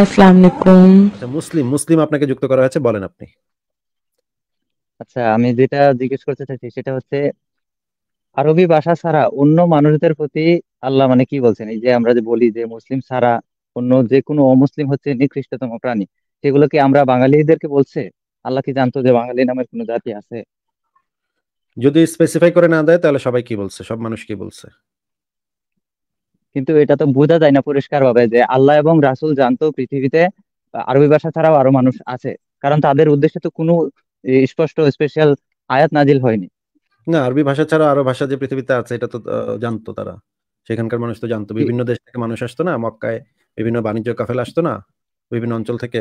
আসসালামু আচ্ছা, মুসলিম মুসলিম আপনাকে যুক্ত করা হয়েছে বলেন আপনি আচ্ছা আমি যেটা জিজ্ঞেস করতে চাইছি সেটা হচ্ছে আরবি ভাষা ছাড়া অন্য মানুষদের প্রতি আল্লাহ মানে কি বলছেন এই যে আমরা যে বলি যে মুসলিম ছাড়া অন্য যে কোনো অমুসলিম হচ্ছে নিকৃষ্টতম প্রাণী সেগুলো কি আমরা বাঙালিদেরকে বলছে আল্লাহ কি জানতো যে বাঙালি নামের কোনো জাতি আছে যদি স্পেসিফাই করে না দেয় তাহলে সবাই কি বলছে সব মানুষ কি বলছে কিন্তু এটা তো বোঝা যায় না পরিষ্কার ভাবে যে আল্লাহ এবং রাসুল জানতো পৃথিবীতে আরবি ভাষা ছাড়াও আরো মানুষ আছে কারণ তাদের উদ্দেশ্যে তো কোনো স্পষ্ট স্পেশাল আয়াত নাজিল হয়নি না আরবি ভাষা ছাড়া আরো ভাষা যে পৃথিবীতে আছে এটা তো জানতো তারা সেখানকার মানুষ তো জানতো বিভিন্ন দেশ থেকে মানুষ আসতো না মক্কায় বিভিন্ন বাণিজ্য কাফেল আসতো না বিভিন্ন অঞ্চল থেকে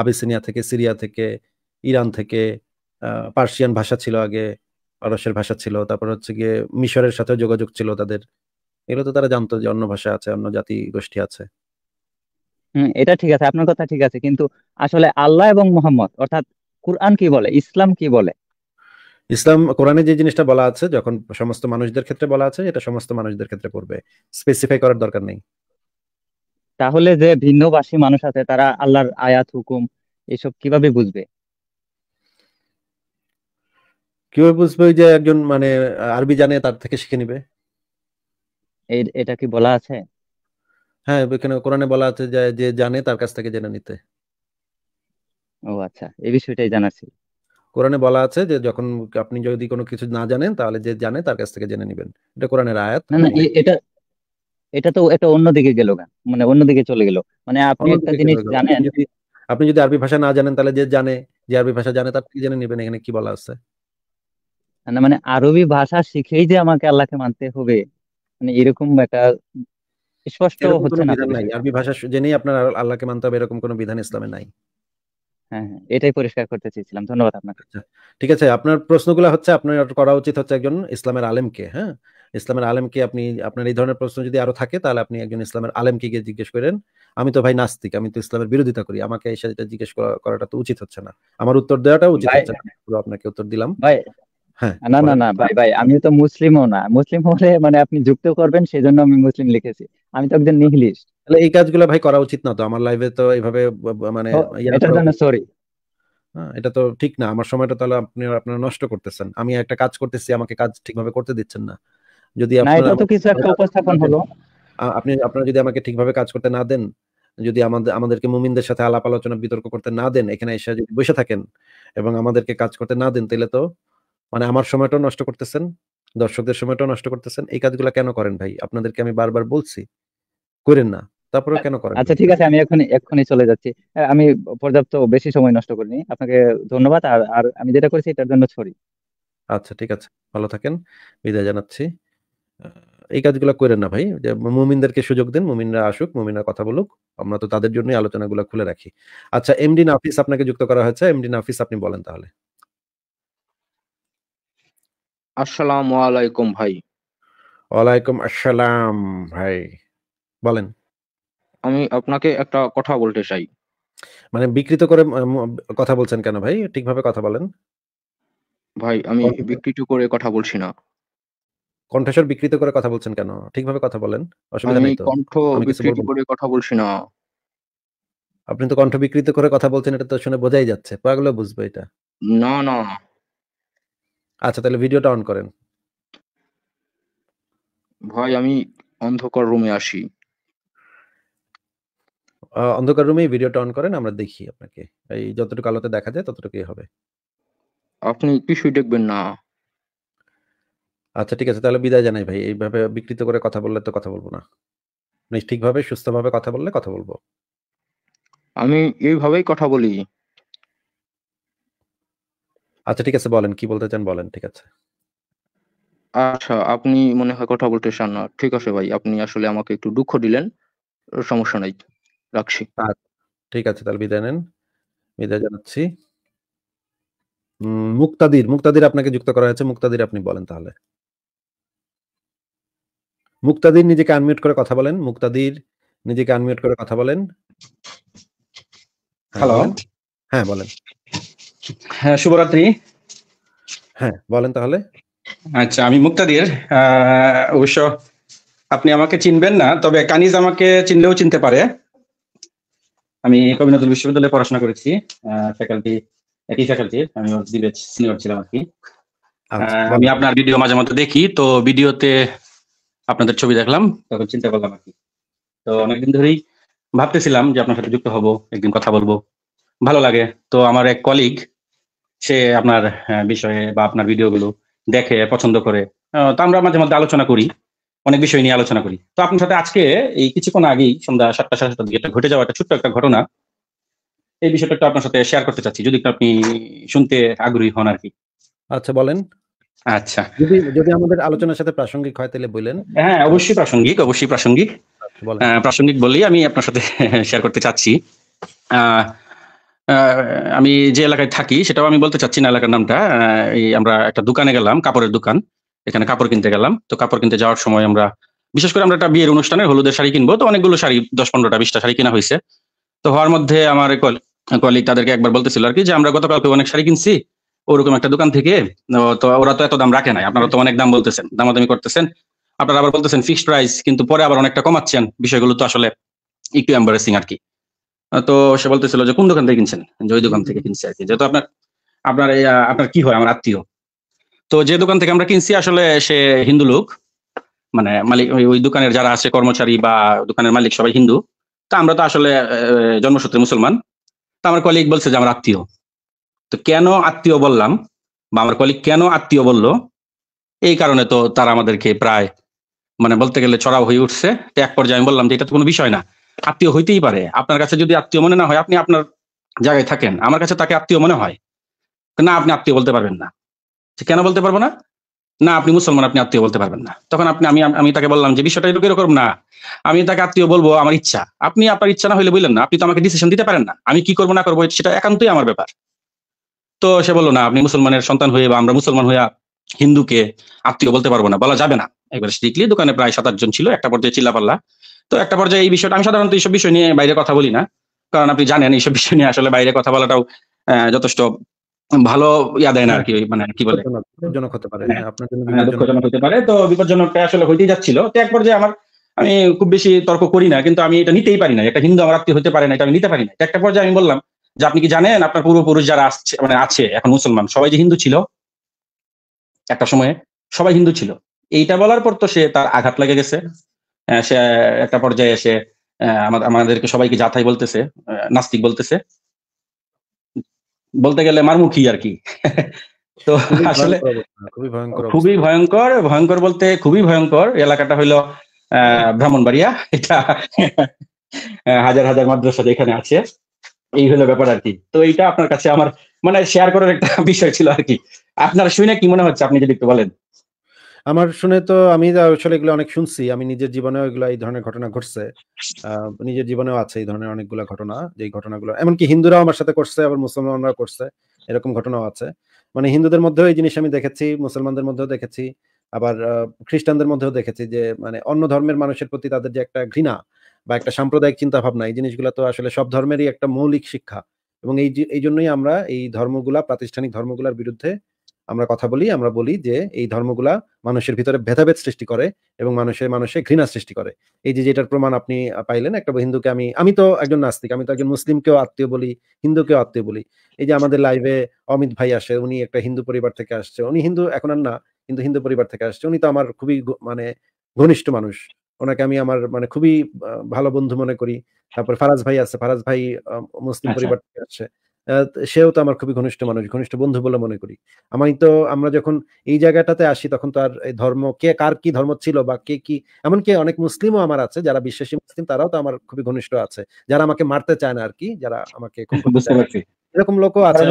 আবিসিনিয়া থেকে সিরিয়া থেকে ইরান থেকে পার্সিয়ান ভাষা ছিল আগে পারস্যের ভাষা ছিল তারপর হচ্ছে গিয়ে মিশরের সাথে যোগাযোগ ছিল তাদের এগুলো তো তারা জানতো যে অন্য ভাষা আছে অন্য জাতি গোষ্ঠী আছে এটা ঠিক আছে আপনার কথা ঠিক আছে কিন্তু আসলে আল্লাহ এবং মোহাম্মদ অর্থাৎ কোরআন কি বলে ইসলাম কি বলে ইসলাম কোরআনে যে জিনিসটা বলা আছে যখন সমস্ত মানুষদের ক্ষেত্রে বলা আছে এটা সমস্ত মানুষদের ক্ষেত্রে পড়বে স্পেসিফাই করার দরকার নেই তাহলে যে ভিন্নভাষী মানুষ আছে তারা আল্লাহর আয়াত হুকুম এসব কিভাবে বুঝবে কিভাবে বুঝবে যে একজন মানে আরবি জানে তার থেকে শিখে নিবে এটা কি বলা আছে হ্যাঁ এখানে কোরআনে বলা আছে যে যে জানে তার কাছ থেকে জেনে নিতে ও আচ্ছা এই বিষয়টাই জানা ছিল কোরআনে বলা আছে যে যখন আপনি যদি কোনো কিছু না জানেন তাহলে যে জানে তার কাছ থেকে জেনে নেবেন এটা কোরআনের আয়াত না না এটা এটা তো এটা অন্যদিকে গেল মানে অন্যদিকে চলে গেল মানে আপনি একটা জিনিস জানেন আপনি যদি আরবি ভাষা না জানেন তাহলে যে জানে যে আরবি ভাষা জানে তার থেকে জেনে নেবেন এখানে কি বলা আছে না মানে আরবি ভাষা শিখেই যে আমাকে আল্লাহকে মানতে হবে মানে এরকম একটা স্পষ্ট হচ্ছে না আরবি ভাষা জেনেই আপনার আল্লাহকে মানতে হবে এরকম কোনো বিধান ইসলামে নাই হ্যাঁ, হ্যাঁ এটাই পরিষ্কার করতে চেয়েছিলাম ধন্যবাদ আপনাকে আচ্ছা, ঠিক আছে আপনার প্রশ্নগুলো হচ্ছে আপনার করা উচিত হচ্ছে একজন ইসলামের আলেমকে হ্যাঁ ইসলামের আলেমকে আপনি আপনার এই ধরনের প্রশ্ন যদি আরো থাকে তাহলে আপনি একজন ইসলামের আলেমকে গিয়ে জিজ্ঞেস করেন আমি তো ভাই নাস্তিক আমি তো ইসলামের বিরোধিতা করি আমাকে এসে জিজ্ঞেস করাটা তো উচিত হচ্ছে না আমার উত্তর দেওয়াটা উচিত হচ্ছে না আপনাকে উত্তর দিলাম ভাই হ্যাঁ, না না না ভাই ভাই আমি তো মুসলিমও না মুসলিম হলে মানে আপনি যুক্ত করবেন সেই জন্য আমি মুসলিম লিখেছি আমি তো একজন নিহিলিস্ট তাহলে এই কাজগুলো ভাই করা উচিত না তো আমার লাইভে তো এইভাবে মানে ইয়ে এটা জন্য সরি হ্যাঁ, এটা তো ঠিক না আমার সময়টা তাহলে আপনি আপনারা নষ্ট করতেছেন আমি একটা কাজ করতেছি আমাকে কাজ ঠিকভাবে করতে দিচ্ছেন না যদি আপনারা তো কিছু একটা উপস্থাপন হলো আপনি আপনারা যদি আমাকে ঠিকভাবে কাজ করতে না দেন যদি আমাদের আমাদেরকে মুমিনদের সাথে আলাপ আলোচনা বিতর্ক করতে না দেন এখানে এসে যদি বসে থাকেন এবং আমাদেরকে কাজ করতে না দেন তাহলে তো মানে আমার সময়টাও নষ্ট করতেছেন দর্শকদের সময়টাও নষ্ট করতেছেন এই কাজগুলো কেন করেন ভাই আপনাদেরকে আমি বারবার বলছি করেন না তারপরে কেন করেন আচ্ছা ঠিক আছে আমি এখন এক্ষুনি চলে যাচ্ছি আমি পর্যাপ্ত বেশি সময় নষ্ট করিনি আপনাকে ধন্যবাদ আর আর আমি যেটা করেছি এটার জন্য সরি আচ্ছা ঠিক আছে ভালো থাকেন বিদায় জানাচ্ছি এই কাজগুলো করেন না ভাই যে মুমিনদেরকে সুযোগ দেন মুমিনরা আসুক মুমিনরা কথা বলুক আমরা তো তাদের জন্যই আলোচনাগুলো খুলে রাখি আচ্ছা এমডি নাফিস আপনাকে যুক্ত করা হয়েছে এমডি নাফিস আপনি বলেন তাহলে আসসালাম আলাইকুম ভাই ওয়ালাইকুম আসসালাম ভাই বলেন আমি আপনাকে একটা কথা বলতে চাই মানে বিকৃত করে কথা বলছেন কেন ভাই ঠিকভাবে কথা বলেন ভাই আমি বিকৃত করে কথা বলছি না কণ্ঠস্বর বিকৃত করে কথা বলছেন কেন ঠিকভাবে কথা বলেন অসুবিধা নেই তো কণ্ঠ আমি বিকৃত করে কথা বলছি না আপনি তো কণ্ঠ বিকৃত করে কথা বলছেন এটা তো শুনে বোঝাই যাচ্ছে পাগলও বুঝবে এটা না না আচ্ছা তাহলে ভিডিওটা অন করেন ভাই আমি অন্ধকার রুমে আসি অন্ধকার রুমেই ভিডিওটা অন করেন আমরা দেখি আপনাকে এই যতটুকু আলোতে দেখা যায় ততটুকুই হবে আপনি কিছুই দেখবেন না আচ্ছা ঠিক আছে তাহলে বিদায় জানাই ভাই এইভাবে বিকৃত করে কথা বললে তো কথা বলবো না ঠিকভাবে সুস্থভাবে কথা বললে কথা বলবো আমি এইভাবেই কথা বলি আচ্ছা ঠিক আছে বলেন কি বলতে চান বলেন ঠিক আছে আচ্ছা আপনি মনে হয় কথা বলতে চান না ঠিক আছে ভাই আপনি আসলে আমাকে একটু দুঃখ দিলেন সমস্যা নাই রাখছি আচ্ছা, ঠিক আছে তাহলে বিদায় নেন বিদায় জানাচ্ছি মুক্তাদির মুক্তাদির আপনাকে যুক্ত করা হয়েছে মুক্তাদির আপনি বলেন তাহলে মুক্তাদির নিজেকে আনমিউট করে কথা বলেন মুক্তাদির নিজেকে আনমিউট করে কথা বলেন হ্যালো হ্যাঁ বলেন হ্যাঁ শুভরাত্রি হ্যাঁ বলেন তাহলে আচ্ছা আমি মুক্তাদির অবশ্য আপনি আমাকে চিনবেন না তবে কানিজ আমাকে চিনলেও চিনতে পারে আমি কবিনাতুল বিশ্ববিদ্যালয়ে পড়াশোনা করেছি ফ্যাকাল্টি একই ফ্যাকাল্টির আমি দিবেজ সিনিয়র ছিলাম আর কি আচ্ছা, আমি আপনার ভিডিও মাঝে মধ্যে দেখি তো ভিডিওতে আপনাদের ছবি দেখলাম তখন চিন্তা করলাম আর কি তো অনেকদিন ধরেই ভাবতেছিলাম যে আপনার সাথে যুক্ত হব একদিন কথা বলবো ভালো লাগে তো আমার এক কলিগ সে আপনার বিষয়ে বা আপনার ভিডিওগুলো দেখে পছন্দ করে তো আমরা মাঝে মধ্যে আলোচনা করি অনেক বিষয় নিয়ে আলোচনা করি তো আপনার সাথে আজকে এই কিছুক্ষণ আগেই সন্ধ্যা সাতটা সাড়ে সাতটা দিকে ঘটে যাওয়া একটা ছোট্ট একটা ঘটনা এই বিষয়টা আপনার সাথে শেয়ার করতে চাচ্ছি যদি আপনি শুনতে আগ্রহী হন আর কি আচ্ছা বলেন আচ্ছা যদি যদি আমাদের আলোচনার সাথে প্রাসঙ্গিক হয় তাহলে বলেন হ্যাঁ অবশ্যই প্রাসঙ্গিক অবশ্যই প্রাসঙ্গিক আচ্ছা, প্রাসঙ্গিক বলেই আমি আপনার সাথে শেয়ার করতে চাচ্ছি আহ আমি যে এলাকায় থাকি সেটাও আমি বলতে চাচ্ছি না এলাকার নামটা আমরা একটা দোকানে গেলাম কাপড়ের দোকান এখানে কাপড় কিনতে গেলাম তো কাপড় কিনতে যাওয়ার সময় আমরা বিশেষ করে আমরা একটা বিয়ের অনুষ্ঠানে হলুদের শাড়ি কিনবো তো অনেকগুলো শাড়ি দশ পনেরোটা বিশটা শাড়ি কেনা হয়েছে তো হওয়ার মধ্যে আমার কলিগ তাদেরকে একবার বলতেছিল আর কি যে আমরা গতকালকে অনেক শাড়ি কিনছি ওরকম একটা দোকান থেকে তো ওরা তো এত দাম রাখে নাই আপনারা তো অনেক দাম বলতেছেন দামাদামি করতেছেন আপনারা আবার বলতেছেন ফিক্সড প্রাইস কিন্তু পরে আবার অনেকটা কমাচ্ছেন বিষয়গুলো তো আসলে একটু এম্বারেসিং আর কি তো সে বলতেছিল যে কোন দোকান থেকে কিনছেন যে ওই দোকান থেকে কিনছি আর কি যেহেতু আপনার আপনার আপনার কি হয় আমার আত্মীয় তো যে দোকান থেকে আমরা কিনছি আসলে সে হিন্দু লোক মানে মালিক ওই দোকানের যারা আছে কর্মচারী বা দোকানের মালিক সবাই হিন্দু তা আমরা তো আসলে জন্মসূত্রে মুসলমান তা আমার কলিগ বলছে যে আমার আত্মীয় তো কেন আত্মীয় বললাম বা আমার কলিগ কেন আত্মীয় বলল এই কারণে তো তারা আমাদেরকে প্রায় মানে বলতে গেলে ছড়াও হয়ে উঠছে এক পর্যায়ে আমি বললাম যে এটা তো কোনো বিষয় না আত্মীয় হইতেই পারে আপনার কাছে যদি আত্মীয় মনে না হয় আপনি আপনার জায়গায় থাকেন আমার কাছে তাকে আত্মীয় মনে হয় না আপনি আত্মীয় বলতে পারবেন না কেন বলতে পারবো না না আপনি মুসলমান আপনি আত্মীয় বলতে পারবেন না তখন আপনি আমি আমি তাকে বললাম যে বিষয়টা এরকম এরকম না আমি তাকে আত্মীয় বলবো আমার ইচ্ছা আপনি আপনার ইচ্ছা না হলে বললেন না আপনি তো আমাকে ডিসিশন দিতে পারেন না আমি কি করবো না করবো সেটা একান্তই আমার ব্যাপার তো সে বললো না আপনি মুসলমানের সন্তান হয়ে বা আমরা মুসলমান হয়ে হিন্দুকে আত্মীয় বলতে পারবো না বলা যাবে না একবার স্ট্রিক্টলি দোকানে প্রায় সাত আটজন ছিল একটা পর্যায়ে পাল্লা তো একটা পর্যায়ে এই বিষয়টা আমি সাধারণত এইসব বিষয় নিয়ে বাইরে কথা বলি না কারণ আপনি জানেন এইসব বিষয় নিয়ে আসলে বাইরে কথা বলাটাও যথেষ্ট ভালো ইয়া দেয় না আর কি হ্যাঁ, মানে কি বলে দুঃখজনক হ্যাঁ, হ্যাঁ, হতে পারে তো বিপজ্জনকটা আসলে হইতেই যাচ্ছিল তো এক পর্যায়ে আমার আমি খুব বেশি তর্ক করি না কিন্তু আমি এটা নিতেই পারি না একটা হিন্দু আমার আত্মীয় হতে পারে না এটা আমি নিতে পারি না একটা পর্যায়ে আমি বললাম যে আপনি কি জানেন আপনার পূর্বপুরুষ যারা আসছে মানে আছে এখন মুসলমান সবাই যে হিন্দু ছিল একটা সময়ে সবাই হিন্দু ছিল এইটা বলার পর তো সে তার আঘাত লেগে গেছে সে একটা পর্যায়ে এসে আমাদেরকে সবাইকে যাথাই বলতেছে নাস্তিক বলতেছে বলতে গেলে মারমুখী আর কি তো আসলে খুবই ভয়ঙ্কর ভয়ঙ্কর বলতে খুবই ভয়ঙ্কর এলাকাটা হইলো ব্রাহ্মণবাড়িয়া এটা হাজার হাজার মাদ্রাসা এখানে আছে এই হলো ব্যাপার আর কি তো এইটা আপনার কাছে আমার মানে শেয়ার করার একটা বিষয় ছিল আর কি আপনার শুনে কি মনে হচ্ছে আপনি যদি একটু বলেন আমার শুনে তো আমি আসলে এগুলো অনেক শুনছি আমি নিজের জীবনেও এগুলো এই ধরনের ঘটনা ঘটছে নিজের জীবনেও আছে এই ধরনের অনেকগুলো ঘটনা যে ঘটনাগুলো এমনকি হিন্দুরাও আমার সাথে করছে আবার মুসলমানরা করছে এরকম ঘটনাও আছে মানে হিন্দুদের মধ্যেও এই জিনিস আমি দেখেছি মুসলমানদের মধ্যেও দেখেছি আবার খ্রিস্টানদের মধ্যেও দেখেছি যে মানে অন্য ধর্মের মানুষের প্রতি তাদের যে একটা ঘৃণা বা একটা সাম্প্রদায়িক চিন্তা ভাবনা এই জিনিসগুলো তো আসলে সব ধর্মেরই একটা মৌলিক শিক্ষা এবং এই এই জন্যই আমরা এই ধর্মগুলা প্রাতিষ্ঠানিক ধর্মগুলার বিরুদ্ধে আমরা কথা বলি আমরা বলি যে এই ধর্মগুলা মানুষের ভিতরে ভেদাভেদ সৃষ্টি করে এবং মানুষের মানুষে ঘৃণা সৃষ্টি করে এই যে যেটার প্রমাণ আপনি পাইলেন একটা হিন্দুকে আমি আমি তো একজন নাস্তিক আমি তো একজন মুসলিমকেও আত্মীয় বলি হিন্দুকেও আত্মীয় বলি এই যে আমাদের লাইভে অমিত ভাই আসে উনি একটা হিন্দু পরিবার থেকে আসছে উনি হিন্দু এখন আর না কিন্তু হিন্দু পরিবার থেকে আসছে উনি তো আমার খুবই মানে ঘনিষ্ঠ মানুষ ওনাকে আমি আমার মানে খুবই ভালো বন্ধু মনে করি তারপর ফারাজ ভাই আছে ফারাজ ভাই মুসলিম আচ্ছা। পরিবার থেকে আসছে সেও তো আমার খুবই ঘনিষ্ঠ মানুষ ঘনিষ্ঠ বন্ধু বলে মনে করি আমি তো আমরা যখন এই জায়গাটাতে আসি তখন তো আর ধর্ম কে কার কি ধর্ম ছিল বা কে কি এমনকি অনেক মুসলিমও আমার আছে যারা বিশ্বাসী মুসলিম তারাও তো আমার খুবই ঘনিষ্ঠ আছে যারা আমাকে মারতে চায় না আর কি যারা আমাকে এরকম লোকও আছে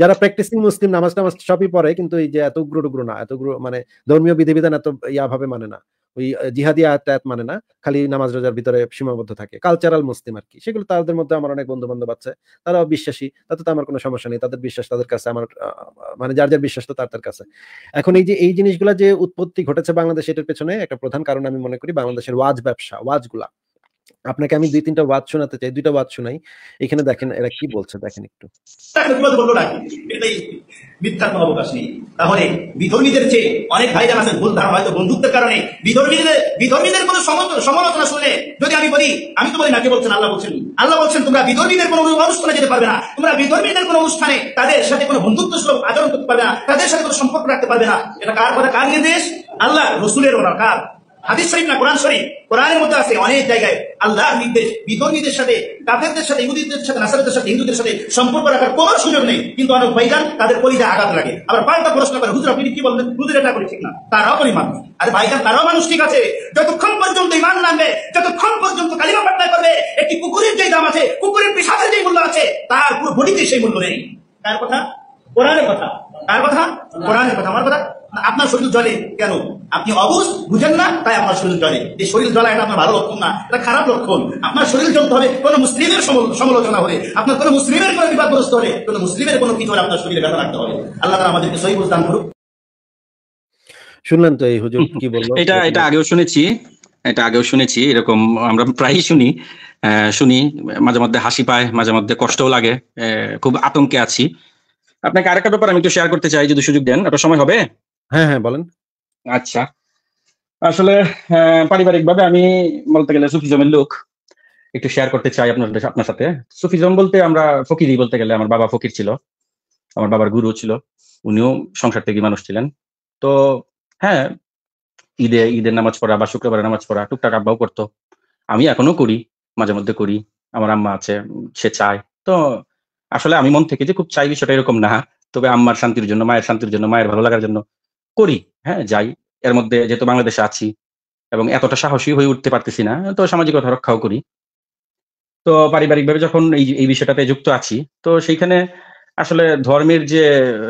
যারা প্র্যাকটিসিং মুসলিম নামাজ টামাজ সবই পড়ে কিন্তু এই যে এত উগ্র উগ্র না এত মানে ধর্মীয় বিধিবিধান এত ইয়া ভাবে মানে না ওই জিহাদি আয়াত মানে না খালি নামাজ রোজার ভিতরে সীমাবদ্ধ থাকে কালচারাল মুসলিম আর কি সেগুলো তাদের মধ্যে আমার অনেক বন্ধু বান্ধব আছে তারাও বিশ্বাসী তাতে তো আমার কোনো সমস্যা নেই তাদের বিশ্বাস তাদের কাছে আমার মানে যার যার বিশ্বাস তো তার তার কাছে এখন এই যে এই জিনিসগুলা যে উৎপত্তি ঘটেছে বাংলাদেশ এটার পেছনে একটা প্রধান কারণ আমি মনে করি বাংলাদেশের ওয়াজ ব্যবসা ওয়াজগুলা আপনাকে আমি দুই তিনটা বাদ শোনাতে চাই দুইটা বাদ শোনাই এখানে দেখেন এরা কি বলছে দেখেন একটু মিথ্যা কোনো অবকাশ নেই তাহলে বিধর্মীদের চেয়ে অনেক ভাইজান আছেন ভুল ধারণা হয়তো বন্ধুত্বের কারণে বিধর্মীদের বিধর্মীদের কোনো সমালোচনা শুনে যদি আমি বলি আমি তো বলি নাকি বলছেন আল্লাহ বলছেন আল্লাহ বলছেন তোমরা বিধর্মীদের কোনো অনুষ্ঠানে যেতে পারবে না তোমরা বিধর্মীদের কোনো অনুষ্ঠানে তাদের সাথে কোনো বন্ধুত্ব সুলভ আচরণ করতে পারবে না তাদের সাথে কোনো সম্পর্ক রাখতে পারবে না এটা কার কথা কার নির্দেশ আল্লাহ রসুলের ওরা কার হাদিস শরীফ না কোরআন শরীফ কোরআনের মধ্যে আছে অনেক জায়গায় আল্লাহর নির্দেশ বিধর্মীদের সাথে কাফেরদের সাথে ইহুদিদের সাথে নাসারদের সাথে হিন্দুদের সাথে সম্পর্ক রাখার কোনো সুযোগ নেই কিন্তু অনেক ভাইজান তাদের পরিচয় আঘাত লাগে আবার পাল্টা প্রশ্ন করে হুজুর আপনি কি বলবেন হুজুর এটা করে ঠিক না তারাও পরিমাণ আরে ভাইজান তারাও মানুষ ঠিক আছে যতক্ষণ পর্যন্ত ইমান নামবে যতক্ষণ পর্যন্ত কালিমা পাটনা করবে একটি কুকুরের যে দাম আছে কুকুরের পিসাদের যে মূল্য আছে তার পুরো ভরিতে সেই মূল্য নেই কার কথা কোরআনের কথা কার কথা কোরআনের কথা আমার কথা আপনার শরীর জ্বলে কেন আপনি অবুজ বুঝেন না তাই আপনার শরীর জ্বলে এই শরীর জ্বলা এটা আপনার ভালো লক্ষণ না এটা খারাপ লক্ষণ আপনার শরীর জ্বলতে হবে কোন মুসলিমের সমালোচনা হলে আপনার কোন মুসলিমের কোনো বিপদগ্রস্ত হলে কোনো মুসলিমের কোনো কিছু আপনার শরীরে ব্যথা রাখতে হবে আল্লাহ তারা আমাদেরকে সহি বুঝদান করুক শুনলেন তো এই হুজুর কি বললো এটা এটা আগেও শুনেছি এটা আগেও শুনেছি এরকম আমরা প্রায়ই শুনি শুনি মাঝে মধ্যে হাসি পায় মাঝে মধ্যে কষ্টও লাগে খুব আতঙ্কে আছি আপনাকে আরেকটা ব্যাপার আমি একটু শেয়ার করতে চাই যদি সুযোগ দেন একটা সময় হবে হ্যাঁ, হ্যাঁ, বলেন। আচ্ছা। আসলে পারিবারিক পারিবারিকভাবে আমি বলতে গেলে সুফিজমের লোক। একটু শেয়ার করতে চাই আপনার আপনার সাথে। সুফিজম বলতে আমরা ফকিরি বলতে গেলে আমার বাবা ফকির ছিল। আমার বাবার গুরু ছিল। উনিও সংসার থেকে মানুষ ছিলেন। তো হ্যাঁ, ঈদে ঈদের নামাজ পড়া বা শুক্রবারের নামাজ পড়া টুকটাক আব্বাও করতো আমি এখনো করি, মাঝে মধ্যে করি। আমার আম্মা আছে, সে চায়। তো আসলে আমি মন থেকে যে খুব চাই বিষয়টা এরকম না। তবে আম্মার শান্তির জন্য, মায়ের শান্তির জন্য, মায়ের ভালো লাগার জন্য করি হ্যাঁ যাই এর মধ্যে যেহেতু বাংলাদেশে আছি এবং এতটা সাহসী হয়ে উঠতে পারতেছি না তো সামাজিকতা রক্ষাও করি তো পারিবারিকভাবে যখন এই এই বিষয়টাতে যুক্ত আছি তো সেইখানে আসলে ধর্মের যে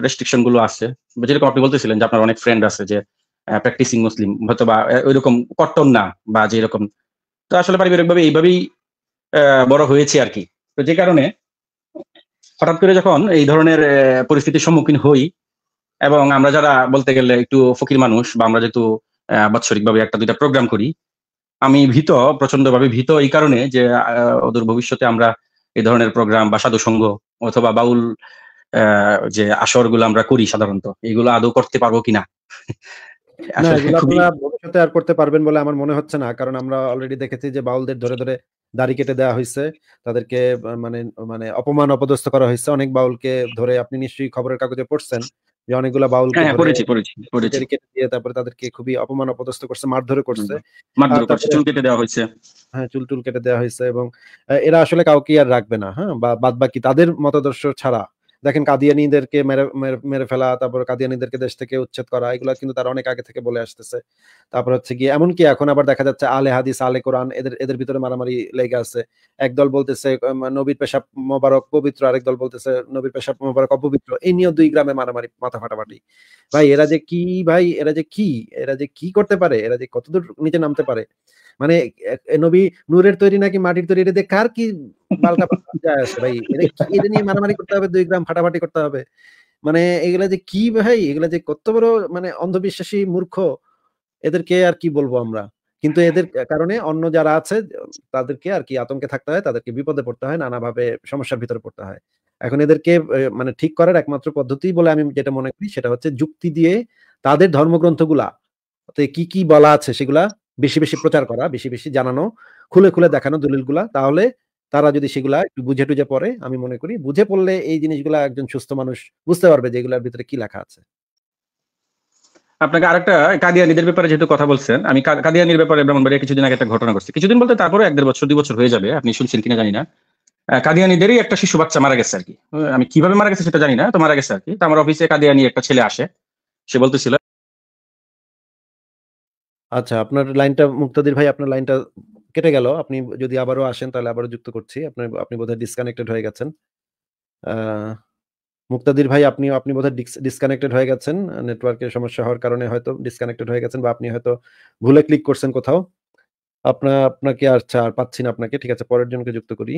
রেস্ট্রিকশন গুলো আছে যেরকম আপনি বলতেছিলেন যে আপনার অনেক ফ্রেন্ড আছে যে প্র্যাকটিসিং মুসলিম হয়তো বা ওইরকম কট্টর না বা যে এরকম তো আসলে পারিবারিকভাবে এইভাবেই বড় হয়েছে আর কি তো যে কারণে হঠাৎ করে যখন এই ধরনের পরিস্থিতির সম্মুখীন হই এবং আমরা যারা বলতে গেলে একটু ফকির মানুষ বা আমরা যেহেতু বাৎসরিকভাবে একটা দুইটা প্রোগ্রাম করি আমি ভীত প্রচন্ডভাবে ভীত এই কারণে যে ওদের ভবিষ্যতে আমরা এই ধরনের প্রোগ্রাম বা সাধু সংঘ অথবা বাউল যে আসরগুলো আমরা করি সাধারণত এগুলো আদৌ করতে পারবো কিনা ভবিষ্যতে আর করতে পারবেন বলে আমার মনে হচ্ছে না কারণ আমরা অলরেডি দেখেছি যে বাউলদের ধরে ধরে দাড়ি কেটে দেওয়া হয়েছে তাদেরকে মানে মানে অপমান অপদস্থ করা হয়েছে অনেক বাউলকে ধরে আপনি নিশ্চয়ই খবরের কাগজে পড়ছেন যে অনেকগুলো বাউল হ্যাঁ, হ্যাঁ, দিয়ে তারপরে তাদেরকে খুবই অপমান অপদস্থ করছে মারধরে করছে চুল কেটে দেওয়া হয়েছে হ্যাঁ চুল টুল কেটে দেওয়া হয়েছে এবং এরা আসলে কাউকে আর রাখবে না হ্যাঁ বা বাকি তাদের মতাদর্শ ছাড়া দেখেন কাদিয়ানিদেরকে মেরে মেরে ফেলা তারপর কাদিয়ানিদেরকে দেশ থেকে উচ্ছেদ করা এগুলো কিন্তু তারা অনেক আগে থেকে বলে আসতেছে তারপর হচ্ছে গিয়ে এমনকি এখন আবার দেখা যাচ্ছে আলে হাদিস আলে কোরআন এদের এদের ভিতরে মারামারি লেগে আছে একদল বলতেছে নবীর পেশাব মোবারক পবিত্র আরেক দল বলতেছে নবীর পেশাব মোবারক অপবিত্র এই নিয়েও দুই গ্রামে মারামারি মাথা ফাটাফাটি ভাই এরা যে কি ভাই এরা যে কি এরা যে কি করতে পারে এরা যে কতদূর নিচে নামতে পারে মানে নবী নূরের তৈরি নাকি মাটির তৈরি এটা দেখে কার কি পাল্টা যায় আছে ভাই এটা নিয়ে মারামারি করতে হবে দুই গ্রাম ফাটাফাটি করতে হবে মানে এগুলা যে কি ভাই এগুলা যে কত বড় মানে অন্ধবিশ্বাসী মূর্খ এদেরকে আর কি বলবো আমরা কিন্তু এদের কারণে অন্য যারা আছে তাদেরকে আর কি আতঙ্কে থাকতে হয় তাদেরকে বিপদে পড়তে হয় নানাভাবে সমস্যার ভিতরে পড়তে হয় এখন এদেরকে মানে ঠিক করার একমাত্র পদ্ধতি বলে আমি যেটা মনে করি সেটা হচ্ছে যুক্তি দিয়ে তাদের ধর্মগ্রন্থগুলা কি কি বলা আছে সেগুলা বেশি বেশি প্রচার করা বেশি বেশি জানানো খুলে খুলে দেখানো দলিলগুলা তাহলে তারা যদি সেগুলা একটু বুঝে টুঝে পড়ে আমি মনে করি বুঝে পড়লে এই জিনিসগুলা একজন সুস্থ মানুষ বুঝতে পারবে যে এগুলোর ভিতরে কি লেখা আছে আপনাকে আরেকটা কাদিয়ানিদের ব্যাপারে যেহেতু কথা বলছেন আমি কাদিয়ানির ব্যাপারে ব্রাহ্মণবাড়িয়া কিছুদিন আগে একটা ঘটনা করছি কিছুদিন বলতে তারপরে এক দেড় বছর দুই বছর হয়ে যাবে আপনি শুনছেন কিনা জানি না কাদিয়ানিদেরই একটা শিশু বাচ্চা মারা গেছে আর কি আমি কিভাবে মারা গেছে সেটা জানি না তো মারা গেছে আর কি আমার অফিসে কাদিয়ানি একটা ছেলে আসে সে বলতেছিল আচ্ছা আপনার লাইনটা মুক্তাদির ভাই আপনার লাইনটা কেটে গেল আপনি যদি আবারও আসেন তাহলে আবারও যুক্ত করছি আপনার আপনি বোধহয় ডিসকানেক্টেড হয়ে গেছেন মুক্তাদির ভাই আপনি আপনি বোধহয় ডিসকানেক্টেড হয়ে গেছেন নেটওয়ার্কের সমস্যা হওয়ার কারণে হয়তো ডিসকানেক্টেড হয়ে গেছেন বা আপনি হয়তো ভুলে ক্লিক করছেন কোথাও আপনার আপনাকে আচ্ছা আর পাচ্ছি না আপনাকে ঠিক আছে পরের জনকে যুক্ত করি